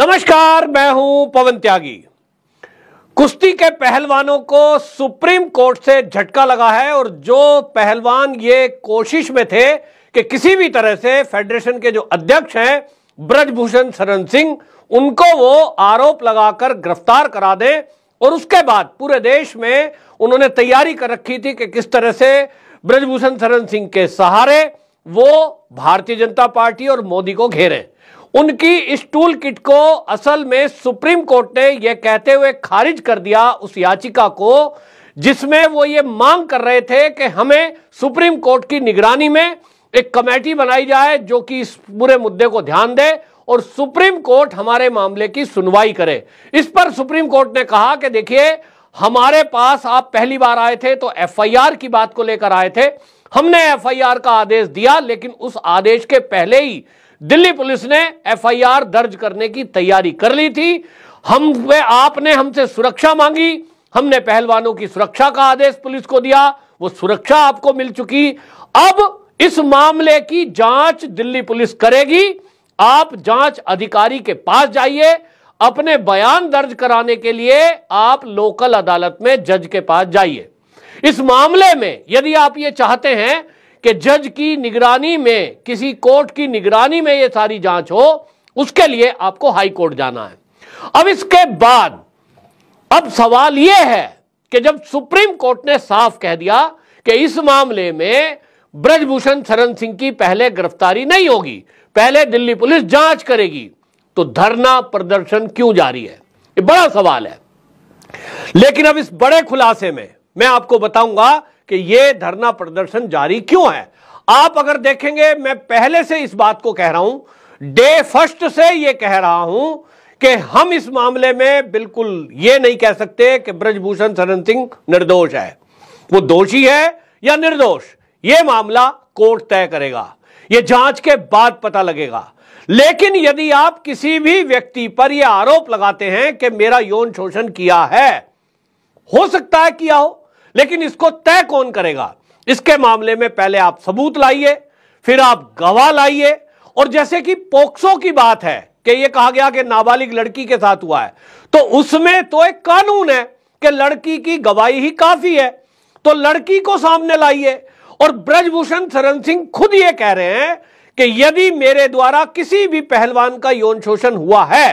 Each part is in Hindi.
नमस्कार मैं हूं पवन त्यागी कुश्ती के पहलवानों को सुप्रीम कोर्ट से झटका लगा है और जो पहलवान ये कोशिश में थे कि किसी भी तरह से फेडरेशन के जो अध्यक्ष हैं ब्रजभूषण शरण सिंह उनको वो आरोप लगाकर गिरफ्तार करा दें और उसके बाद पूरे देश में उन्होंने तैयारी कर रखी थी कि किस तरह से ब्रजभूषण शरण सिंह के सहारे वो भारतीय जनता पार्टी और मोदी को घेरें उनकी इस टूल किट को असल में सुप्रीम कोर्ट ने यह कहते हुए खारिज कर दिया उस याचिका को जिसमें वो ये मांग कर रहे थे कि हमें सुप्रीम कोर्ट की निगरानी में एक कमेटी बनाई जाए जो कि इस पूरे मुद्दे को ध्यान दे और सुप्रीम कोर्ट हमारे मामले की सुनवाई करे इस पर सुप्रीम कोर्ट ने कहा कि देखिए हमारे पास आप पहली बार आए थे तो एफआईआर की बात को लेकर आए थे हमने एफआईआर का आदेश दिया लेकिन उस आदेश के पहले ही दिल्ली पुलिस ने एफआईआर दर्ज करने की तैयारी कर ली थी हम वे आपने हमसे सुरक्षा मांगी हमने पहलवानों की सुरक्षा का आदेश पुलिस को दिया वो सुरक्षा आपको मिल चुकी अब इस मामले की जांच दिल्ली पुलिस करेगी आप जांच अधिकारी के पास जाइए अपने बयान दर्ज कराने के लिए आप लोकल अदालत में जज के पास जाइए इस मामले में यदि आप ये चाहते हैं कि जज की निगरानी में किसी कोर्ट की निगरानी में ये सारी जांच हो उसके लिए आपको हाई कोर्ट जाना है अब इसके बाद अब सवाल यह है कि जब सुप्रीम कोर्ट ने साफ कह दिया कि इस मामले में ब्रजभूषण शरण सिंह की पहले गिरफ्तारी नहीं होगी पहले दिल्ली पुलिस जांच करेगी तो धरना प्रदर्शन क्यों जारी है बड़ा सवाल है लेकिन अब इस बड़े खुलासे में मैं आपको बताऊंगा कि ये धरना प्रदर्शन जारी क्यों है आप अगर देखेंगे मैं पहले से इस बात को कह रहा हूं डे फर्स्ट से यह कह रहा हूं कि हम इस मामले में बिल्कुल ये नहीं कह सकते कि ब्रजभूषण शरण सिंह निर्दोष है वो दोषी है या निर्दोष ये मामला कोर्ट तय करेगा ये जांच के बाद पता लगेगा लेकिन यदि आप किसी भी व्यक्ति पर यह आरोप लगाते हैं कि मेरा यौन शोषण किया है हो सकता है किया हो लेकिन इसको तय कौन करेगा इसके मामले में पहले आप सबूत लाइए फिर आप गवाह लाइए और जैसे कि पोक्सो की बात है कि यह कहा गया कि नाबालिग लड़की के साथ हुआ है तो उसमें तो एक कानून है कि लड़की की गवाही ही काफी है तो लड़की को सामने लाइए और ब्रजभूषण शरण सिंह खुद ये कह रहे हैं कि यदि मेरे द्वारा किसी भी पहलवान का यौन शोषण हुआ है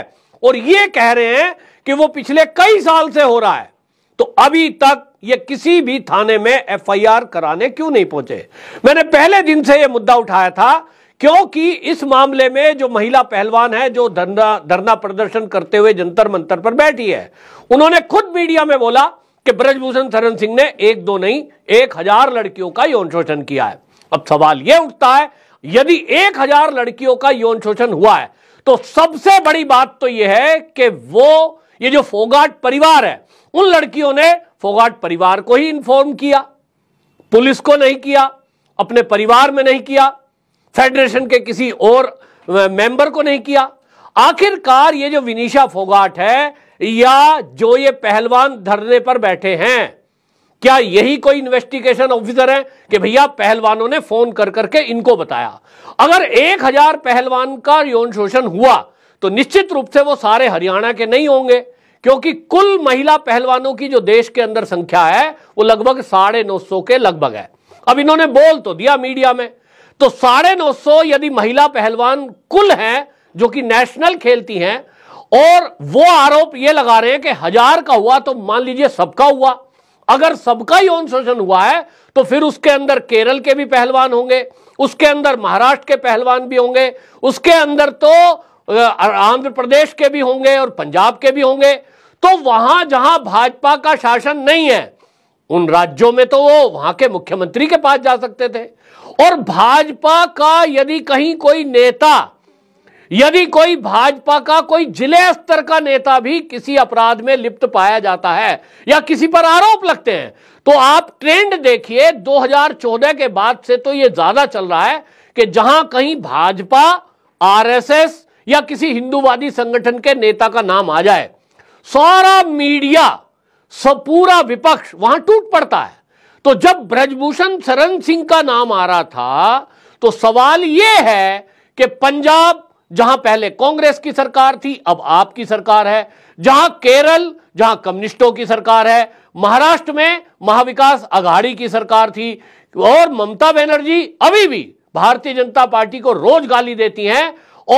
और ये कह रहे हैं कि वो पिछले कई साल से हो रहा है तो अभी तक ये किसी भी थाने में एफआईआर कराने क्यों नहीं पहुंचे मैंने पहले दिन से यह मुद्दा उठाया था क्योंकि इस मामले में जो महिला पहलवान है जो धरना धरना प्रदर्शन करते हुए जंतर मंतर पर बैठी है उन्होंने खुद मीडिया में बोला कि ब्रजभूषण शरण सिंह ने एक दो नहीं एक हजार लड़कियों का यौन शोषण किया है अब सवाल यह उठता है यदि एक हजार लड़कियों का यौन शोषण हुआ है तो सबसे बड़ी बात तो यह है कि वो ये जो फोगाट परिवार है उन लड़कियों ने फोगाट परिवार को ही इन्फॉर्म किया पुलिस को नहीं किया अपने परिवार में नहीं किया फेडरेशन के किसी और मेंबर को नहीं किया आखिरकार ये जो विनीशा फोगाट है या जो ये पहलवान धरने पर बैठे हैं क्या यही कोई इन्वेस्टिगेशन ऑफिसर है कि भैया पहलवानों ने फोन कर करके इनको बताया अगर एक हजार पहलवान का यौन शोषण हुआ तो निश्चित रूप से वो सारे हरियाणा के नहीं होंगे क्योंकि कुल महिला पहलवानों की जो देश के अंदर संख्या है वो लगभग साढ़े नौ सौ के लगभग है अब इन्होंने बोल तो दिया मीडिया में तो साढ़े नौ सौ यदि महिला पहलवान कुल हैं जो कि नेशनल खेलती हैं और वो आरोप ये लगा रहे हैं कि हजार का हुआ तो मान लीजिए सबका हुआ अगर सबका यौन शोषण हुआ है तो फिर उसके अंदर केरल के भी पहलवान होंगे उसके अंदर महाराष्ट्र के पहलवान भी होंगे उसके अंदर तो आंध्र प्रदेश के भी होंगे और पंजाब के भी होंगे तो वहां जहां भाजपा का शासन नहीं है उन राज्यों में तो वो वहां के मुख्यमंत्री के पास जा सकते थे और भाजपा का यदि कहीं कोई नेता यदि कोई भाजपा का कोई जिले स्तर का नेता भी किसी अपराध में लिप्त पाया जाता है या किसी पर आरोप लगते हैं तो आप ट्रेंड देखिए 2014 के बाद से तो यह ज्यादा चल रहा है कि जहां कहीं भाजपा आरएसएस या किसी हिंदूवादी संगठन के नेता का नाम आ जाए सारा मीडिया सब पूरा विपक्ष वहां टूट पड़ता है तो जब ब्रजभूषण शरण सिंह का नाम आ रहा था तो सवाल यह है कि पंजाब जहां पहले कांग्रेस की सरकार थी अब आपकी सरकार है जहां केरल जहां कम्युनिस्टों की सरकार है महाराष्ट्र में महाविकास अघाड़ी की सरकार थी और ममता बनर्जी अभी भी भारतीय जनता पार्टी को रोज गाली देती हैं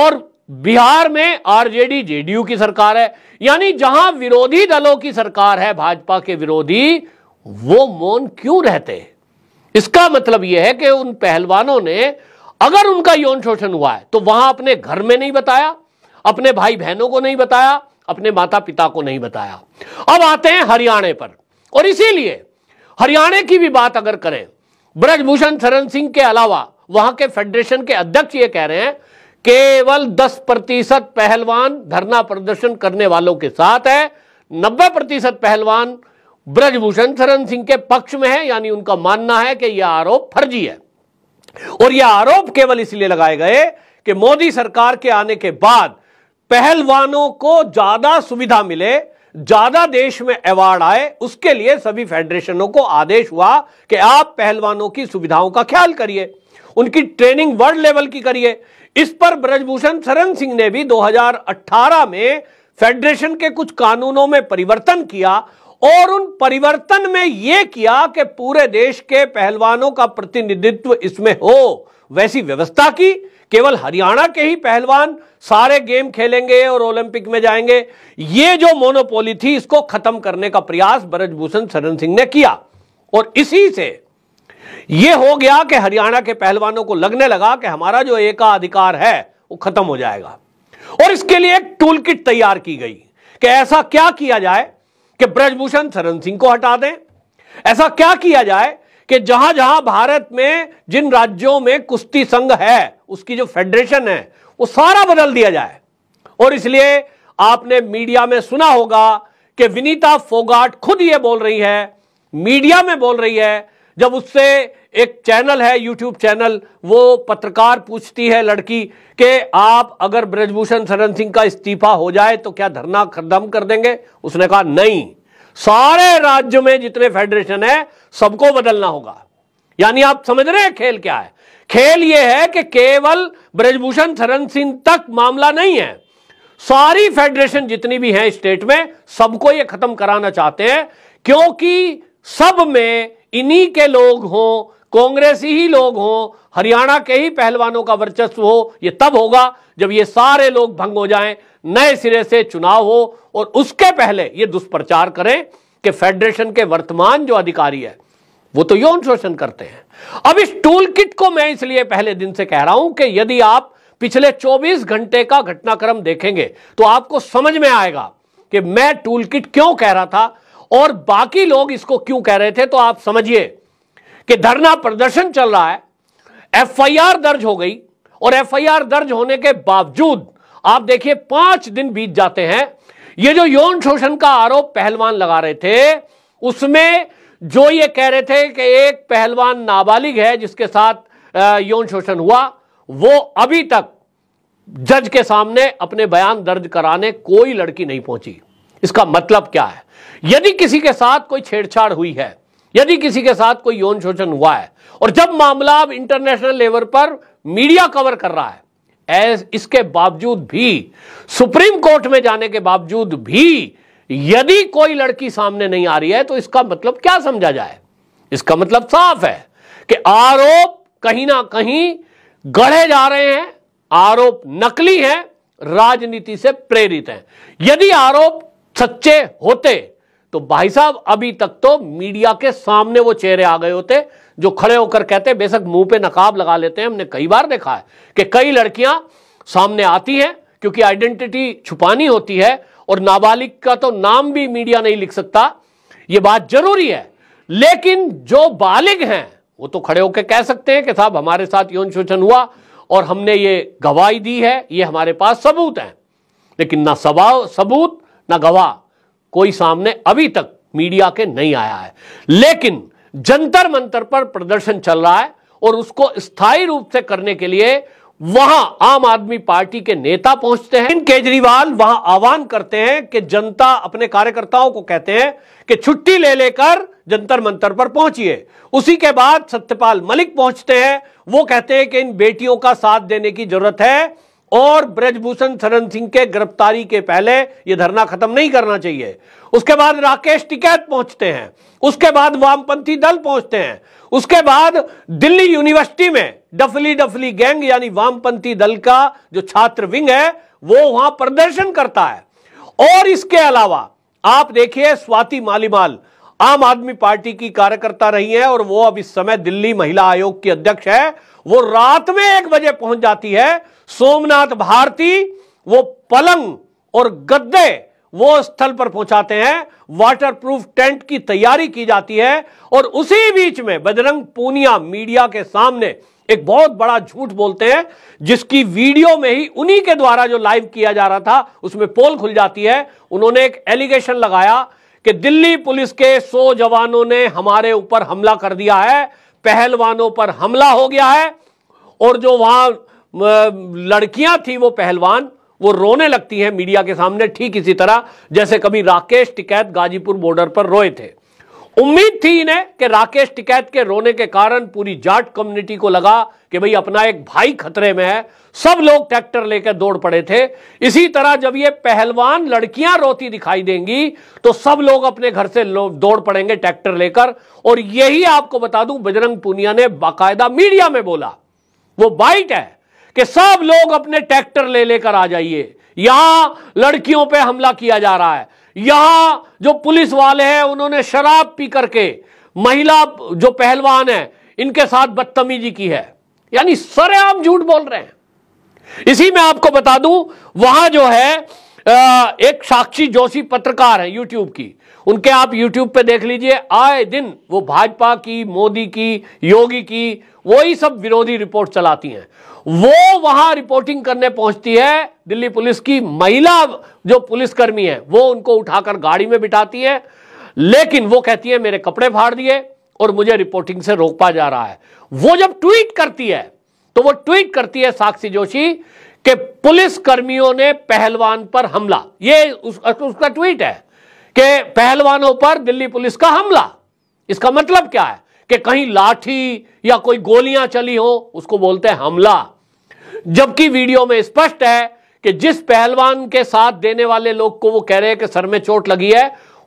और बिहार में आरजेडी जेडीयू की सरकार है यानी जहां विरोधी दलों की सरकार है भाजपा के विरोधी वो मौन क्यों रहते इसका मतलब यह है कि उन पहलवानों ने अगर उनका यौन शोषण हुआ है तो वहां अपने घर में नहीं बताया अपने भाई बहनों को नहीं बताया अपने माता पिता को नहीं बताया अब आते हैं हरियाणा पर और इसीलिए हरियाणा की भी बात अगर करें ब्रजभूषण शरण सिंह के अलावा वहां के फेडरेशन के अध्यक्ष ये कह रहे हैं केवल 10 प्रतिशत पहलवान धरना प्रदर्शन करने वालों के साथ है 90 प्रतिशत पहलवान ब्रजभूषण शरण सिंह के पक्ष में है यानी उनका मानना है कि यह आरोप फर्जी है और यह आरोप केवल इसलिए लगाए गए कि मोदी सरकार के आने के बाद पहलवानों को ज्यादा सुविधा मिले ज्यादा देश में अवार्ड आए उसके लिए सभी फेडरेशनों को आदेश हुआ कि आप पहलवानों की सुविधाओं का ख्याल करिए उनकी ट्रेनिंग वर्ल्ड लेवल की करिए इस पर ब्रजभूषण शरण सिंह ने भी 2018 में फेडरेशन के कुछ कानूनों में परिवर्तन किया और उन परिवर्तन में यह किया कि पूरे देश के पहलवानों का प्रतिनिधित्व इसमें हो वैसी व्यवस्था की केवल हरियाणा के ही पहलवान सारे गेम खेलेंगे और ओलंपिक में जाएंगे ये जो मोनोपोली थी इसको खत्म करने का प्रयास ब्रजभूषण शरण सिंह ने किया और इसी से यह हो गया कि हरियाणा के पहलवानों को लगने लगा कि हमारा जो एकाधिकार है वो खत्म हो जाएगा और इसके लिए एक टूल किट तैयार की गई कि ऐसा क्या किया जाए कि ब्रजभूषण शरण सिंह को हटा दें ऐसा क्या किया जाए कि जहां जहां भारत में जिन राज्यों में कुश्ती संघ है उसकी जो फेडरेशन है वो सारा बदल दिया जाए और इसलिए आपने मीडिया में सुना होगा कि विनीता फोगाट खुद ये बोल रही है मीडिया में बोल रही है जब उससे एक चैनल है यूट्यूब चैनल वो पत्रकार पूछती है लड़की के आप अगर ब्रजभूषण शरण सिंह का इस्तीफा हो जाए तो क्या धरना खत्म कर देंगे उसने कहा नहीं सारे राज्य में जितने फेडरेशन है सबको बदलना होगा यानी आप समझ रहे हैं खेल क्या है खेल यह है कि केवल ब्रजभूषण शरण सिंह तक मामला नहीं है सारी फेडरेशन जितनी भी हैं स्टेट में सबको ये खत्म कराना चाहते हैं क्योंकि सब में इन्हीं के लोग हों कांग्रेसी ही लोग हों हरियाणा के ही पहलवानों का वर्चस्व हो ये तब होगा जब ये सारे लोग भंग हो जाएं नए सिरे से चुनाव हो और उसके पहले ये दुष्प्रचार करें कि फेडरेशन के वर्तमान जो अधिकारी है वो तो यौन शोषण करते हैं अब इस टूल किट को मैं इसलिए पहले दिन से कह रहा हूं कि यदि आप पिछले 24 घंटे का घटनाक्रम देखेंगे तो आपको समझ में आएगा कि मैं टूल किट क्यों कह रहा था और बाकी लोग इसको क्यों कह रहे थे तो आप समझिए कि धरना प्रदर्शन चल रहा है एफआईआर दर्ज हो गई और एफआईआर दर्ज होने के बावजूद आप देखिए पांच दिन बीत जाते हैं ये जो यौन शोषण का आरोप पहलवान लगा रहे थे उसमें जो ये कह रहे थे कि एक पहलवान नाबालिग है जिसके साथ यौन शोषण हुआ वो अभी तक जज के सामने अपने बयान दर्ज कराने कोई लड़की नहीं पहुंची इसका मतलब क्या है यदि किसी के साथ कोई छेड़छाड़ हुई है यदि किसी के साथ कोई यौन शोषण हुआ है और जब मामला अब इंटरनेशनल लेवल पर मीडिया कवर कर रहा है एस इसके बावजूद भी सुप्रीम कोर्ट में जाने के बावजूद भी यदि कोई लड़की सामने नहीं आ रही है तो इसका मतलब क्या समझा जाए इसका मतलब साफ है कि आरोप कहीं ना कहीं गढ़े जा रहे हैं आरोप नकली हैं राजनीति से प्रेरित हैं यदि आरोप सच्चे होते तो भाई साहब अभी तक तो मीडिया के सामने वो चेहरे आ गए होते जो खड़े होकर कहते बेशक मुंह पे नकाब लगा लेते हैं हमने कई बार देखा है कि कई लड़कियां सामने आती हैं क्योंकि आइडेंटिटी छुपानी होती है और नाबालिग का तो नाम भी मीडिया नहीं लिख सकता ये बात जरूरी है लेकिन जो बालिग हैं वो तो खड़े होकर कह सकते हैं कि साहब हमारे साथ यौन शोषण हुआ और हमने ये गवाही दी है ये हमारे पास सबूत है लेकिन ना सबूत ना गवाह कोई सामने अभी तक मीडिया के नहीं आया है लेकिन जंतर मंतर पर प्रदर्शन चल रहा है और उसको स्थायी रूप से करने के लिए वहां आम आदमी पार्टी के नेता पहुंचते हैं केजरीवाल वहां आह्वान करते हैं कि जनता अपने कार्यकर्ताओं को कहते हैं कि छुट्टी ले लेकर जंतर मंतर पर पहुंचिए उसी के बाद सत्यपाल मलिक पहुंचते हैं वो कहते हैं कि इन बेटियों का साथ देने की जरूरत है और ब्रजभूषण शरण सिंह के गिरफ्तारी के पहले यह धरना खत्म नहीं करना चाहिए उसके बाद राकेश टिकैत पहुंचते हैं उसके बाद वामपंथी दल पहुंचते हैं उसके बाद दिल्ली यूनिवर्सिटी में डफली डफली गैंग यानी वामपंथी दल का जो छात्र विंग है वो वहां प्रदर्शन करता है और इसके अलावा आप देखिए स्वाति मालीमाल आम आदमी पार्टी की कार्यकर्ता रही हैं और वो अब इस समय दिल्ली महिला आयोग की अध्यक्ष है वो रात में एक बजे पहुंच जाती है सोमनाथ भारती वो पलंग और गद्दे वो स्थल पर पहुंचाते हैं वाटरप्रूफ टेंट की तैयारी की जाती है और उसी बीच में बजरंग पूनिया मीडिया के सामने एक बहुत बड़ा झूठ बोलते हैं जिसकी वीडियो में ही उन्हीं के द्वारा जो लाइव किया जा रहा था उसमें पोल खुल जाती है उन्होंने एक एलिगेशन लगाया कि दिल्ली पुलिस के सो जवानों ने हमारे ऊपर हमला कर दिया है पहलवानों पर हमला हो गया है और जो वहां लड़कियां थी वो पहलवान वो रोने लगती हैं मीडिया के सामने ठीक इसी तरह जैसे कभी राकेश टिकैत गाजीपुर बॉर्डर पर रोए थे उम्मीद थी इन्हें कि राकेश टिकैत के रोने के कारण पूरी जाट कम्युनिटी को लगा कि भाई अपना एक भाई खतरे में है सब लोग ट्रैक्टर लेकर दौड़ पड़े थे इसी तरह जब ये पहलवान लड़कियां रोती दिखाई देंगी तो सब लोग अपने घर से दौड़ पड़ेंगे ट्रैक्टर लेकर और यही आपको बता दूं बजरंग पुनिया ने बाकायदा मीडिया में बोला वो बाइट है कि सब लोग अपने ट्रैक्टर ले लेकर आ जाइए यहां लड़कियों पर हमला किया जा रहा है यहां जो पुलिस वाले हैं उन्होंने शराब पी करके महिला जो पहलवान है इनके साथ बदतमीजी की है यानी सरेआम झूठ बोल रहे हैं इसी में आपको बता दूं वहां जो है एक साक्षी जोशी पत्रकार है यूट्यूब की उनके आप यूट्यूब पे देख लीजिए आए दिन वो भाजपा की मोदी की योगी की वही सब विरोधी रिपोर्ट चलाती हैं वो वहां रिपोर्टिंग करने पहुंचती है दिल्ली पुलिस की महिला जो पुलिसकर्मी है वो उनको उठाकर गाड़ी में बिठाती है लेकिन वो कहती है मेरे कपड़े फाड़ दिए और मुझे रिपोर्टिंग से रोका जा रहा है वो जब ट्वीट करती है तो वो ट्वीट करती है साक्षी जोशी कि पुलिसकर्मियों ने पहलवान पर हमला ये उस, उसका ट्वीट है कि पहलवानों पर दिल्ली पुलिस का हमला इसका मतलब क्या है कि कहीं लाठी या कोई गोलियां चली हो उसको बोलते हैं हमला जबकि वीडियो में स्पष्ट है कि जिस पहलवान के साथ देने वाले लोग को वो कह रहे हैं कि सर में चोट लगी है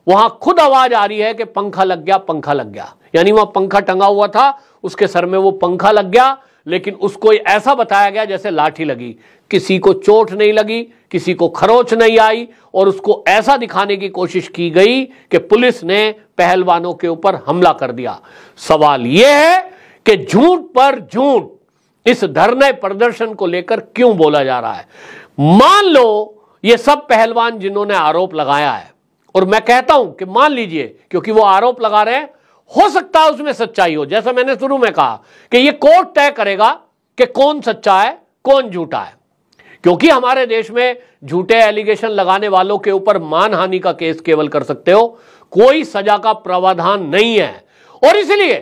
वहां खुद आवाज आ रही है कि पंखा लग गया पंखा लग गया यानी वहां पंखा टंगा हुआ था उसके सर में वो पंखा लग गया लेकिन उसको ऐसा बताया गया जैसे लाठी लगी किसी को चोट नहीं लगी किसी को खरोच नहीं आई और उसको ऐसा दिखाने की कोशिश की गई कि पुलिस ने पहलवानों के ऊपर हमला कर दिया सवाल यह है कि झूठ पर झूठ इस धरने प्रदर्शन को लेकर क्यों बोला जा रहा है मान लो ये सब पहलवान जिन्होंने आरोप लगाया है और मैं कहता हूं कि मान लीजिए क्योंकि वो आरोप लगा रहे हैं हो सकता है उसमें सच्चाई हो जैसा मैंने शुरू में कहा कि ये कोर्ट तय करेगा कि कौन सच्चा है कौन झूठा है क्योंकि हमारे देश में झूठे एलिगेशन लगाने वालों के ऊपर मानहानि का केस केवल कर सकते हो कोई सजा का प्रावधान नहीं है और इसलिए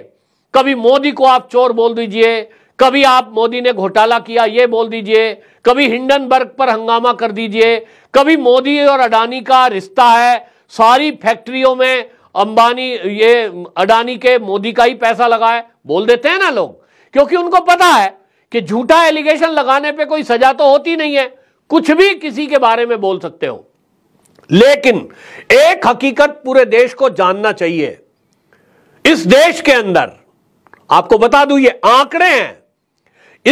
कभी मोदी को आप चोर बोल दीजिए कभी आप मोदी ने घोटाला किया ये बोल दीजिए कभी हिंडनबर्ग पर हंगामा कर दीजिए कभी मोदी और अडानी का रिश्ता है सारी फैक्ट्रियों में अंबानी ये अडानी के मोदी का ही पैसा लगा है बोल देते हैं ना लोग क्योंकि उनको पता है कि झूठा एलिगेशन लगाने पे कोई सजा तो होती नहीं है कुछ भी किसी के बारे में बोल सकते हो लेकिन एक हकीकत पूरे देश को जानना चाहिए इस देश के अंदर आपको बता दू ये आंकड़े हैं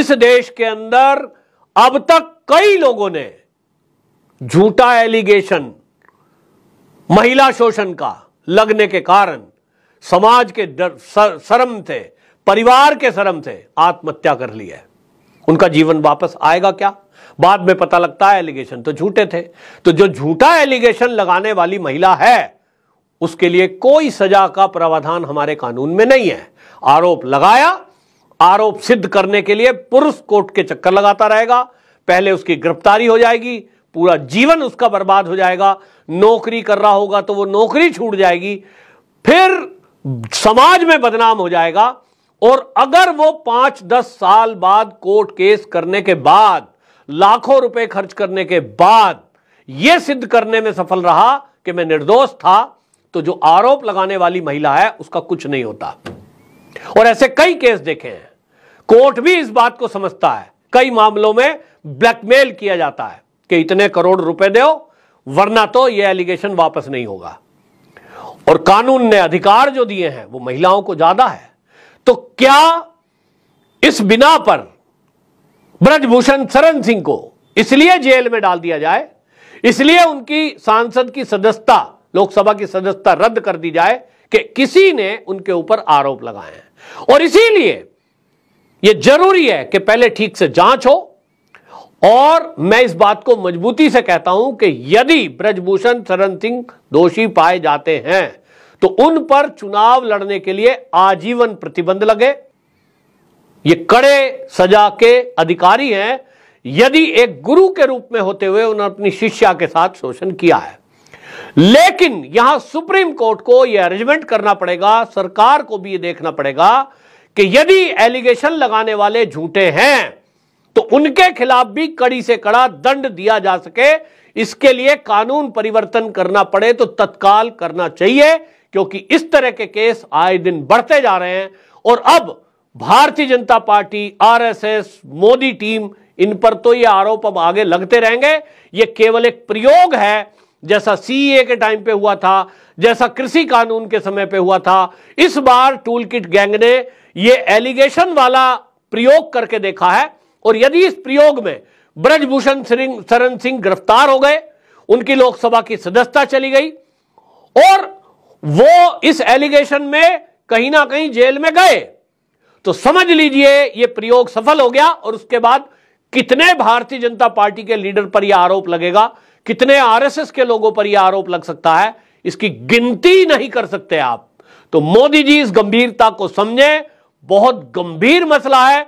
इस देश के अंदर अब तक कई लोगों ने झूठा एलिगेशन महिला शोषण का लगने के कारण समाज के डर शर्म थे परिवार के शर्म थे आत्महत्या कर ली है उनका जीवन वापस आएगा क्या बाद में पता लगता है एलिगेशन तो झूठे थे तो जो झूठा एलिगेशन लगाने वाली महिला है उसके लिए कोई सजा का प्रावधान हमारे कानून में नहीं है आरोप लगाया आरोप सिद्ध करने के लिए पुरुष कोर्ट के चक्कर लगाता रहेगा पहले उसकी गिरफ्तारी हो जाएगी पूरा जीवन उसका बर्बाद हो जाएगा नौकरी कर रहा होगा तो वो नौकरी छूट जाएगी फिर समाज में बदनाम हो जाएगा और अगर वो पांच दस साल बाद कोर्ट केस करने के बाद लाखों रुपए खर्च करने के बाद यह सिद्ध करने में सफल रहा कि मैं निर्दोष था तो जो आरोप लगाने वाली महिला है उसका कुछ नहीं होता और ऐसे कई केस देखे हैं कोर्ट भी इस बात को समझता है कई मामलों में ब्लैकमेल किया जाता है कि इतने करोड़ रुपए दो वरना तो यह एलिगेशन वापस नहीं होगा और कानून ने अधिकार जो दिए हैं वो महिलाओं को ज्यादा है तो क्या इस बिना पर ब्रजभूषण शरण सिंह को इसलिए जेल में डाल दिया जाए इसलिए उनकी सांसद की सदस्यता लोकसभा की सदस्यता रद्द कर दी जाए कि किसी ने उनके ऊपर आरोप लगाए हैं और इसीलिए यह जरूरी है कि पहले ठीक से जांच हो और मैं इस बात को मजबूती से कहता हूं कि यदि ब्रजभूषण शरण सिंह दोषी पाए जाते हैं तो उन पर चुनाव लड़ने के लिए आजीवन प्रतिबंध लगे ये कड़े सजा के अधिकारी हैं यदि एक गुरु के रूप में होते हुए उन्होंने अपनी शिष्या के साथ शोषण किया है लेकिन यहां सुप्रीम कोर्ट को यह अरेंजमेंट करना पड़ेगा सरकार को भी यह देखना पड़ेगा कि यदि एलिगेशन लगाने वाले झूठे हैं तो उनके खिलाफ भी कड़ी से कड़ा दंड दिया जा सके इसके लिए कानून परिवर्तन करना पड़े तो तत्काल करना चाहिए क्योंकि इस तरह के केस आए दिन बढ़ते जा रहे हैं और अब भारतीय जनता पार्टी आरएसएस मोदी टीम इन पर तो ये आरोप अब आगे लगते रहेंगे ये केवल एक प्रयोग है जैसा सीए e के टाइम पे हुआ था जैसा कृषि कानून के समय पे हुआ था इस बार टूल किट गैंग ने ये एलिगेशन वाला प्रयोग करके देखा है और यदि इस प्रयोग में ब्रजभूषण शरण सिंह गिरफ्तार हो गए उनकी लोकसभा की सदस्यता चली गई और वो इस एलिगेशन में कहीं ना कहीं जेल में गए तो समझ लीजिए ये प्रयोग सफल हो गया और उसके बाद कितने भारतीय जनता पार्टी के लीडर पर यह आरोप लगेगा कितने आरएसएस के लोगों पर यह आरोप लग सकता है इसकी गिनती नहीं कर सकते आप तो मोदी जी इस गंभीरता को समझें बहुत गंभीर मसला है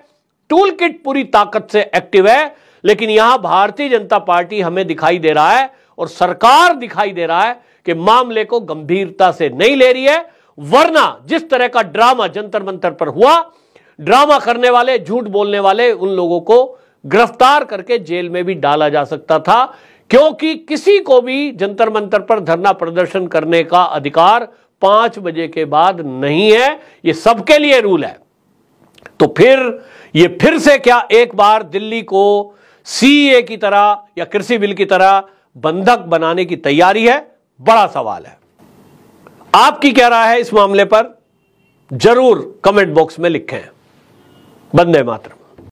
टूल किट पूरी ताकत से एक्टिव है लेकिन यहां भारतीय जनता पार्टी हमें दिखाई दे रहा है और सरकार दिखाई दे रहा है कि मामले को गंभीरता से नहीं ले रही है वरना जिस तरह का ड्रामा जंतर मंतर पर हुआ ड्रामा करने वाले झूठ बोलने वाले उन लोगों को गिरफ्तार करके जेल में भी डाला जा सकता था क्योंकि किसी को भी जंतर मंतर पर धरना प्रदर्शन करने का अधिकार पांच बजे के बाद नहीं है यह सबके लिए रूल है तो फिर ये फिर से क्या एक बार दिल्ली को सीए की तरह या कृषि बिल की तरह बंधक बनाने की तैयारी है बड़ा सवाल है आपकी क्या राय है इस मामले पर जरूर कमेंट बॉक्स में लिखें बंदे मातरम